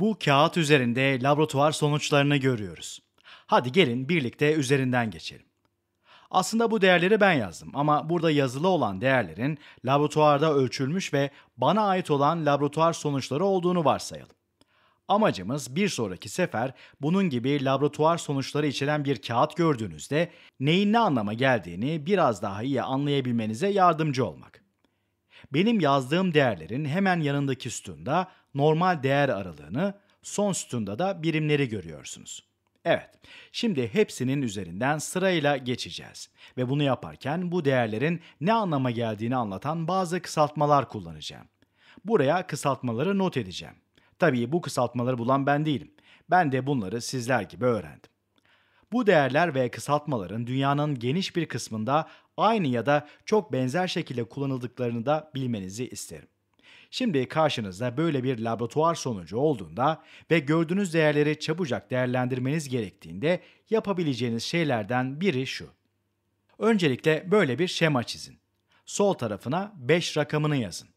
Bu kağıt üzerinde laboratuvar sonuçlarını görüyoruz. Hadi gelin birlikte üzerinden geçelim. Aslında bu değerleri ben yazdım ama burada yazılı olan değerlerin laboratuvarda ölçülmüş ve bana ait olan laboratuvar sonuçları olduğunu varsayalım. Amacımız bir sonraki sefer bunun gibi laboratuvar sonuçları içeren bir kağıt gördüğünüzde neyin ne anlama geldiğini biraz daha iyi anlayabilmenize yardımcı olmak. Benim yazdığım değerlerin hemen yanındaki sütunda normal değer aralığını, son sütunda da birimleri görüyorsunuz. Evet, şimdi hepsinin üzerinden sırayla geçeceğiz ve bunu yaparken bu değerlerin ne anlama geldiğini anlatan bazı kısaltmalar kullanacağım. Buraya kısaltmaları not edeceğim. Tabii bu kısaltmaları bulan ben değilim. Ben de bunları sizler gibi öğrendim. Bu değerler ve kısaltmaların dünyanın geniş bir kısmında aynı ya da çok benzer şekilde kullanıldıklarını da bilmenizi isterim. Şimdi karşınızda böyle bir laboratuvar sonucu olduğunda ve gördüğünüz değerleri çabucak değerlendirmeniz gerektiğinde yapabileceğiniz şeylerden biri şu. Öncelikle böyle bir şema çizin. Sol tarafına 5 rakamını yazın.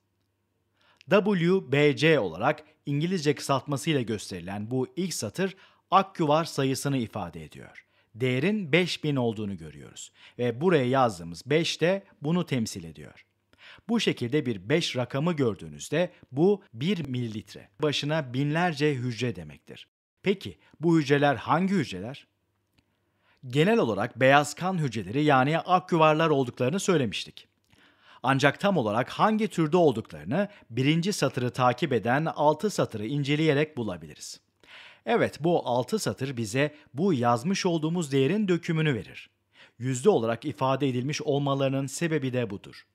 WBC olarak İngilizce kısaltmasıyla gösterilen bu ilk satır akküvar sayısını ifade ediyor. Değerin 5000 olduğunu görüyoruz ve buraya yazdığımız 5 de bunu temsil ediyor. Bu şekilde bir 5 rakamı gördüğünüzde bu 1 mililitre. Başına binlerce hücre demektir. Peki bu hücreler hangi hücreler? Genel olarak beyaz kan hücreleri yani ak yuvarlar olduklarını söylemiştik. Ancak tam olarak hangi türde olduklarını birinci satırı takip eden 6 satırı inceleyerek bulabiliriz. Evet bu 6 satır bize bu yazmış olduğumuz değerin dökümünü verir. Yüzde olarak ifade edilmiş olmalarının sebebi de budur.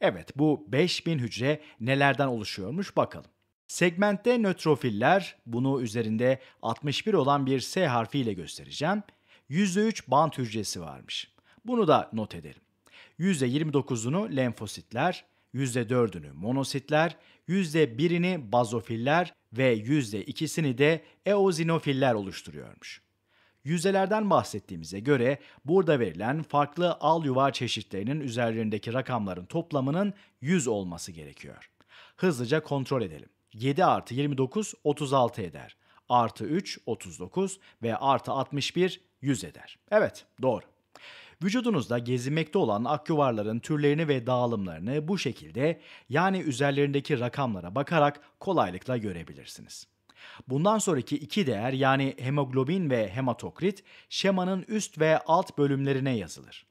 Evet bu 5000 hücre nelerden oluşuyormuş bakalım. Segmentte nötrofiller, bunu üzerinde 61 olan bir S harfiyle göstereceğim, %3 bant hücresi varmış. Bunu da not edelim. %29'unu lenfositler, %4'ünü monositler, %1'ini bazofiller ve %2'sini de eozinofiller oluşturuyormuş. Yüzdelerden bahsettiğimize göre burada verilen farklı al yuvar çeşitlerinin üzerlerindeki rakamların toplamının 100 olması gerekiyor. Hızlıca kontrol edelim. 7 artı 29 36 eder. Artı 3 39 ve artı 61 100 eder. Evet doğru. Vücudunuzda gezinmekte olan akyuvarların türlerini ve dağılımlarını bu şekilde yani üzerlerindeki rakamlara bakarak kolaylıkla görebilirsiniz. Bundan sonraki iki değer yani hemoglobin ve hematokrit şemanın üst ve alt bölümlerine yazılır.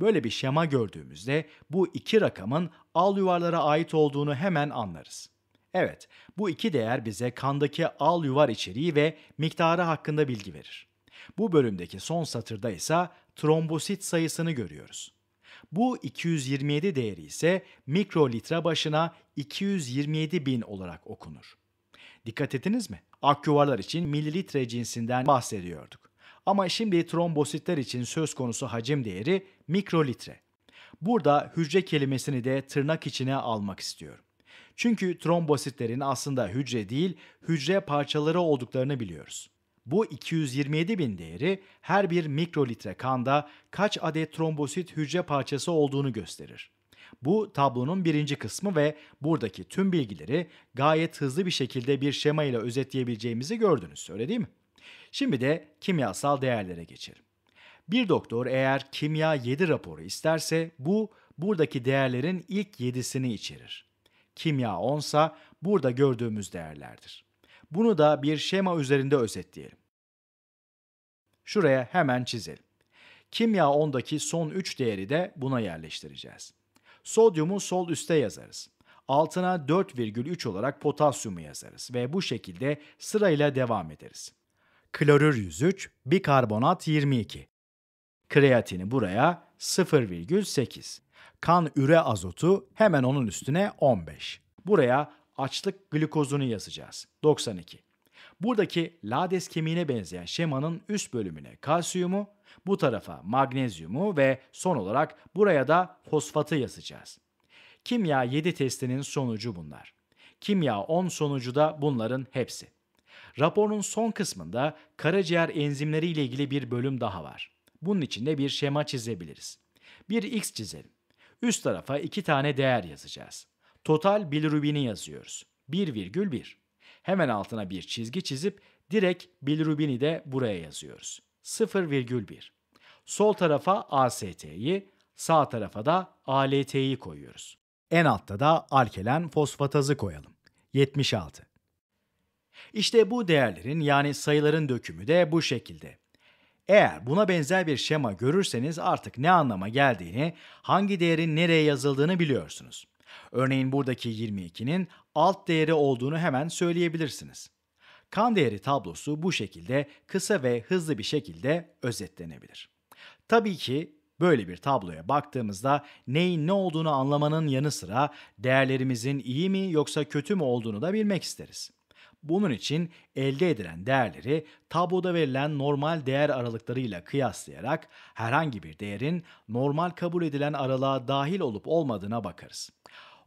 Böyle bir şema gördüğümüzde bu iki rakamın al yuvarlara ait olduğunu hemen anlarız. Evet, bu iki değer bize kandaki al yuvar içeriği ve miktarı hakkında bilgi verir. Bu bölümdeki son satırda ise trombosit sayısını görüyoruz. Bu 227 değeri ise mikrolitre başına 227 bin olarak okunur. Dikkat ettiniz mi? Aküvarlar için mililitre cinsinden bahsediyorduk. Ama şimdi trombositler için söz konusu hacim değeri mikrolitre. Burada hücre kelimesini de tırnak içine almak istiyorum. Çünkü trombositlerin aslında hücre değil, hücre parçaları olduklarını biliyoruz. Bu 227 bin değeri her bir mikrolitre kanda kaç adet trombosit hücre parçası olduğunu gösterir. Bu tablonun birinci kısmı ve buradaki tüm bilgileri gayet hızlı bir şekilde bir şema ile özetleyebileceğimizi gördünüz öyle değil mi? Şimdi de kimyasal değerlere geçelim. Bir doktor eğer kimya 7 raporu isterse bu buradaki değerlerin ilk 7'sini içerir. Kimya 10 ise burada gördüğümüz değerlerdir. Bunu da bir şema üzerinde özetleyelim. Şuraya hemen çizelim. Kimya 10'daki son 3 değeri de buna yerleştireceğiz. Sodyumu sol üste yazarız. Altına 4,3 olarak potasyumu yazarız ve bu şekilde sırayla devam ederiz. Klorür 103, bikarbonat 22. Kreatini buraya 0,8. Kan üre azotu hemen onun üstüne 15. Buraya açlık glikozunu yazacağız. 92. Buradaki lades kemiğine benzeyen şemanın üst bölümüne kalsiyumu, bu tarafa magnezyumu ve son olarak buraya da fosfatı yazacağız. Kimya 7 testinin sonucu bunlar. Kimya 10 sonucu da bunların hepsi. Raporun son kısmında karaciğer enzimleri ile ilgili bir bölüm daha var. Bunun için de bir şema çizebiliriz. Bir x çizelim. Üst tarafa iki tane değer yazacağız. Total bilirubini yazıyoruz. 1,1. Hemen altına bir çizgi çizip direkt bilirubini de buraya yazıyoruz. 0,1. Sol tarafa AST'yi, sağ tarafa da ALT'yi koyuyoruz. En altta da alkelen fosfatazı koyalım. 76. İşte bu değerlerin yani sayıların dökümü de bu şekilde. Eğer buna benzer bir şema görürseniz artık ne anlama geldiğini, hangi değerin nereye yazıldığını biliyorsunuz. Örneğin buradaki 22'nin alt değeri olduğunu hemen söyleyebilirsiniz. Kan değeri tablosu bu şekilde kısa ve hızlı bir şekilde özetlenebilir. Tabii ki Böyle bir tabloya baktığımızda neyin ne olduğunu anlamanın yanı sıra değerlerimizin iyi mi yoksa kötü mü olduğunu da bilmek isteriz. Bunun için elde edilen değerleri tabloda verilen normal değer aralıklarıyla kıyaslayarak herhangi bir değerin normal kabul edilen aralığa dahil olup olmadığına bakarız.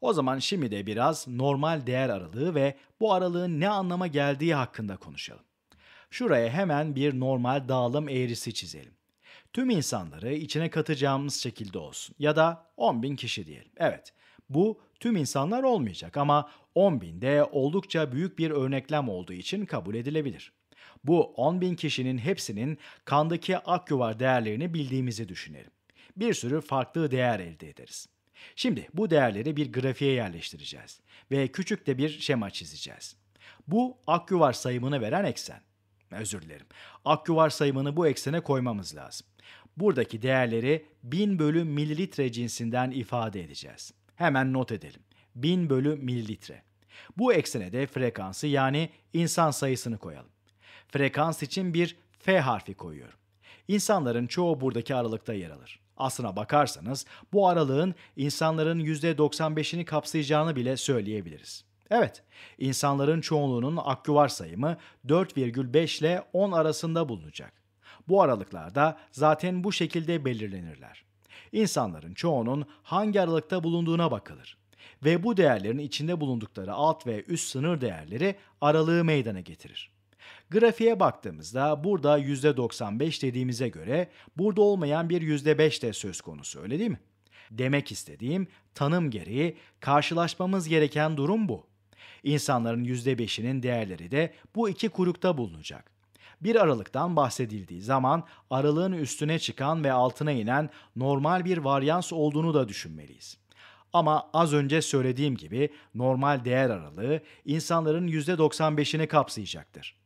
O zaman şimdi de biraz normal değer aralığı ve bu aralığın ne anlama geldiği hakkında konuşalım. Şuraya hemen bir normal dağılım eğrisi çizelim. Tüm insanları içine katacağımız şekilde olsun ya da 10.000 kişi diyelim. Evet bu tüm insanlar olmayacak ama 10.000 de oldukça büyük bir örneklem olduğu için kabul edilebilir. Bu 10.000 kişinin hepsinin kandaki akyuvar değerlerini bildiğimizi düşünelim. Bir sürü farklı değer elde ederiz. Şimdi bu değerleri bir grafiğe yerleştireceğiz ve küçük de bir şema çizeceğiz. Bu akyuvar sayımını veren eksen. Özür dilerim. Akyuvar sayımını bu eksene koymamız lazım. Buradaki değerleri 1000 bölü mililitre cinsinden ifade edeceğiz. Hemen not edelim. 1000 bölü mililitre. Bu eksene de frekansı yani insan sayısını koyalım. Frekans için bir F harfi koyuyorum. İnsanların çoğu buradaki aralıkta yer alır. Aslına bakarsanız bu aralığın insanların %95'ini kapsayacağını bile söyleyebiliriz. Evet, insanların çoğunluğunun akgüvar sayımı 4,5 ile 10 arasında bulunacak. Bu aralıklarda zaten bu şekilde belirlenirler. İnsanların çoğunun hangi aralıkta bulunduğuna bakılır ve bu değerlerin içinde bulundukları alt ve üst sınır değerleri aralığı meydana getirir. Grafiğe baktığımızda burada %95 dediğimize göre burada olmayan bir %5 de söz konusu öyle değil mi? Demek istediğim tanım gereği karşılaşmamız gereken durum bu. İnsanların %5'inin değerleri de bu iki kurukta bulunacak. Bir aralıktan bahsedildiği zaman aralığın üstüne çıkan ve altına inen normal bir varyans olduğunu da düşünmeliyiz. Ama az önce söylediğim gibi normal değer aralığı insanların %95'ini kapsayacaktır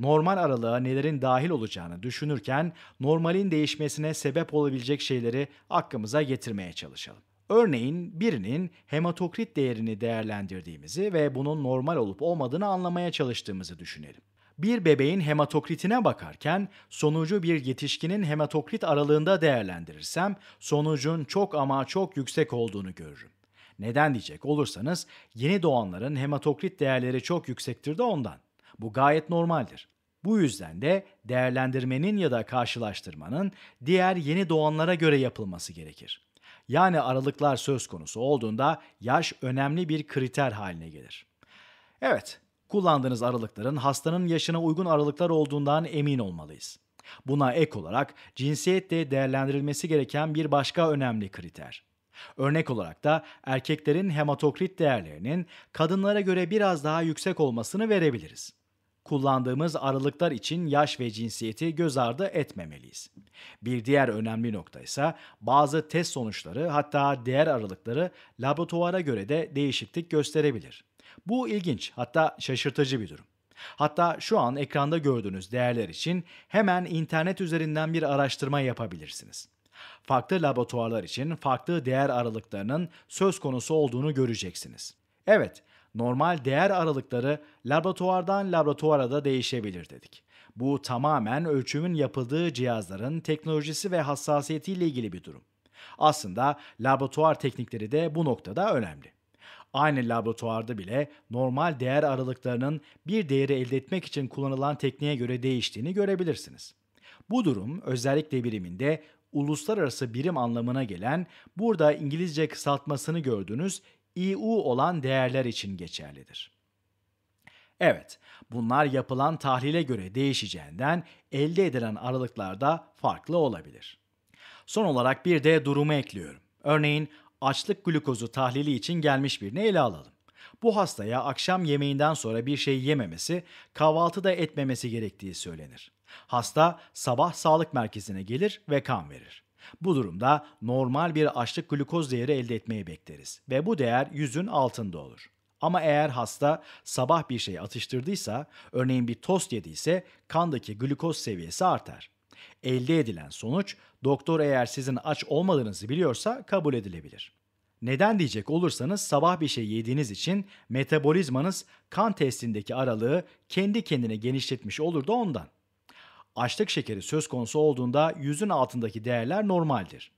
normal aralığa nelerin dahil olacağını düşünürken normalin değişmesine sebep olabilecek şeyleri aklımıza getirmeye çalışalım. Örneğin birinin hematokrit değerini değerlendirdiğimizi ve bunun normal olup olmadığını anlamaya çalıştığımızı düşünelim. Bir bebeğin hematokritine bakarken sonucu bir yetişkinin hematokrit aralığında değerlendirirsem sonucun çok ama çok yüksek olduğunu görürüm. Neden diyecek olursanız yeni doğanların hematokrit değerleri çok yüksektir de ondan. Bu gayet normaldir. Bu yüzden de değerlendirmenin ya da karşılaştırmanın diğer yeni doğanlara göre yapılması gerekir. Yani aralıklar söz konusu olduğunda yaş önemli bir kriter haline gelir. Evet, kullandığınız aralıkların hastanın yaşına uygun aralıklar olduğundan emin olmalıyız. Buna ek olarak cinsiyet de değerlendirilmesi gereken bir başka önemli kriter. Örnek olarak da erkeklerin hematokrit değerlerinin kadınlara göre biraz daha yüksek olmasını verebiliriz kullandığımız aralıklar için yaş ve cinsiyeti göz ardı etmemeliyiz. Bir diğer önemli nokta ise bazı test sonuçları hatta değer aralıkları laboratuvara göre de değişiklik gösterebilir. Bu ilginç hatta şaşırtıcı bir durum. Hatta şu an ekranda gördüğünüz değerler için hemen internet üzerinden bir araştırma yapabilirsiniz. Farklı laboratuvarlar için farklı değer aralıklarının söz konusu olduğunu göreceksiniz. Evet, normal değer aralıkları laboratuvardan laboratuvara da değişebilir dedik. Bu tamamen ölçümün yapıldığı cihazların teknolojisi ve hassasiyetiyle ilgili bir durum. Aslında laboratuvar teknikleri de bu noktada önemli. Aynı laboratuvarda bile normal değer aralıklarının bir değeri elde etmek için kullanılan tekniğe göre değiştiğini görebilirsiniz. Bu durum özellikle biriminde uluslararası birim anlamına gelen burada İngilizce kısaltmasını gördüğünüz IU olan değerler için geçerlidir. Evet, bunlar yapılan tahlile göre değişeceğinden elde edilen aralıklarda farklı olabilir. Son olarak bir de durumu ekliyorum. Örneğin açlık glukozu tahlili için gelmiş birini ele alalım. Bu hastaya akşam yemeğinden sonra bir şey yememesi, kahvaltıda etmemesi gerektiği söylenir. Hasta sabah sağlık merkezine gelir ve kan verir. Bu durumda normal bir açlık glukoz değeri elde etmeyi bekleriz ve bu değer 100'ün altında olur. Ama eğer hasta sabah bir şey atıştırdıysa, örneğin bir tost yediyse kandaki glukoz seviyesi artar. Elde edilen sonuç doktor eğer sizin aç olmadığınızı biliyorsa kabul edilebilir. Neden diyecek olursanız sabah bir şey yediğiniz için metabolizmanız kan testindeki aralığı kendi kendine genişletmiş olur da ondan. Açlık şekeri söz konusu olduğunda yüzün altındaki değerler normaldir.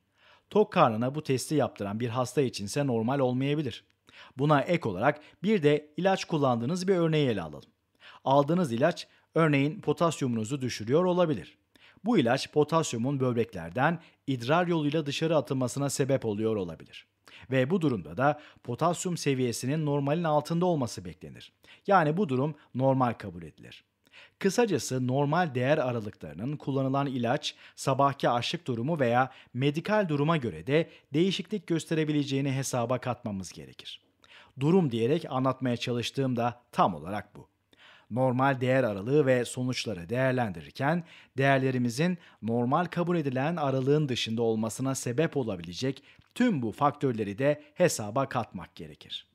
Tok karnına bu testi yaptıran bir hasta içinse normal olmayabilir. Buna ek olarak bir de ilaç kullandığınız bir örneği ele alalım. Aldığınız ilaç örneğin potasyumunuzu düşürüyor olabilir. Bu ilaç potasyumun böbreklerden idrar yoluyla dışarı atılmasına sebep oluyor olabilir. Ve bu durumda da potasyum seviyesinin normalin altında olması beklenir. Yani bu durum normal kabul edilir. Kısacası normal değer aralıklarının kullanılan ilaç, sabahki açlık durumu veya medikal duruma göre de değişiklik gösterebileceğini hesaba katmamız gerekir. Durum diyerek anlatmaya çalıştığım da tam olarak bu normal değer aralığı ve sonuçları değerlendirirken değerlerimizin normal kabul edilen aralığın dışında olmasına sebep olabilecek tüm bu faktörleri de hesaba katmak gerekir.